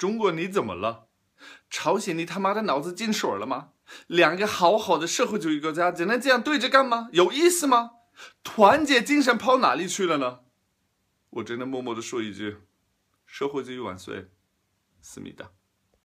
中国你怎么了？朝鲜你他妈的脑子进水了吗？两个好好的社会主义国家，只能这样对着干吗？有意思吗？团结精神跑哪里去了呢？我真的默默的说一句：社会主义万岁！思密达。